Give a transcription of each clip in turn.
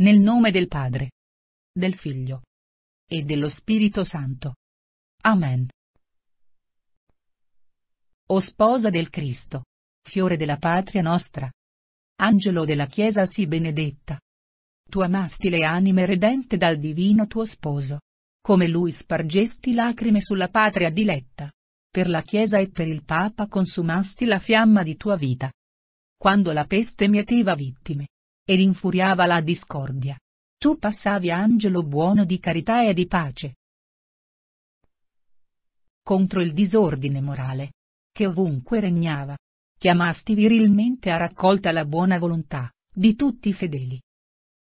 Nel nome del Padre, del Figlio e dello Spirito Santo. Amen. O sposa del Cristo, fiore della patria nostra, angelo della Chiesa sii benedetta. Tu amasti le anime redente dal divino tuo sposo. Come lui spargesti lacrime sulla patria diletta. Per la Chiesa e per il Papa consumasti la fiamma di tua vita. Quando la peste mieteva vittime, ed infuriava la discordia. Tu passavi angelo buono di carità e di pace. Contro il disordine morale. Che ovunque regnava. Chiamasti virilmente a raccolta la buona volontà, di tutti i fedeli.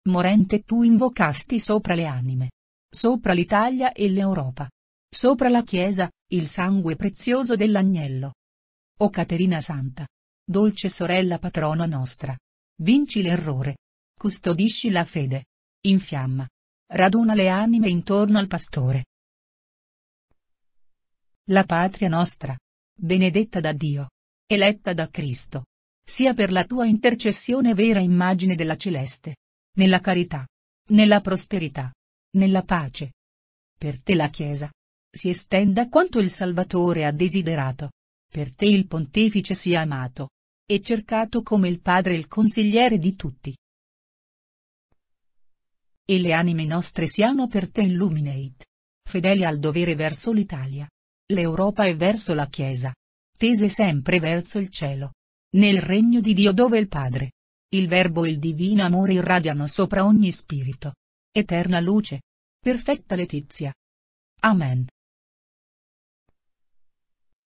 Morente tu invocasti sopra le anime. Sopra l'Italia e l'Europa. Sopra la Chiesa, il sangue prezioso dell'agnello. O Caterina Santa. Dolce sorella patrona nostra Vinci l'errore. Custodisci la fede. Infiamma. Raduna le anime intorno al pastore. La patria nostra, benedetta da Dio, eletta da Cristo, sia per la tua intercessione vera immagine della celeste, nella carità, nella prosperità, nella pace. Per te la Chiesa si estenda quanto il Salvatore ha desiderato, per te il Pontefice sia amato, e cercato come il padre il consigliere di tutti. E le anime nostre siano per te illuminate. Fedeli al dovere verso l'Italia. L'Europa e verso la Chiesa. Tese sempre verso il cielo. Nel regno di Dio dove il Padre. Il Verbo e il Divino Amore irradiano sopra ogni spirito. Eterna luce. Perfetta letizia. Amen.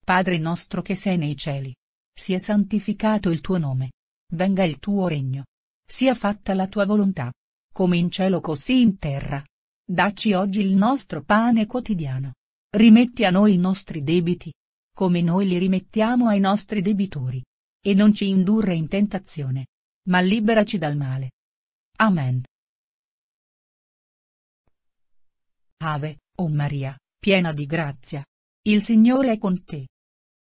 Padre nostro che sei nei cieli sia santificato il tuo nome. Venga il tuo regno. Sia fatta la tua volontà. Come in cielo così in terra. Dacci oggi il nostro pane quotidiano. Rimetti a noi i nostri debiti. Come noi li rimettiamo ai nostri debitori. E non ci indurre in tentazione. Ma liberaci dal male. Amen. Ave, o oh Maria, piena di grazia. Il Signore è con te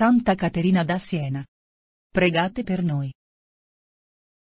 Santa Caterina da Siena. Pregate per noi.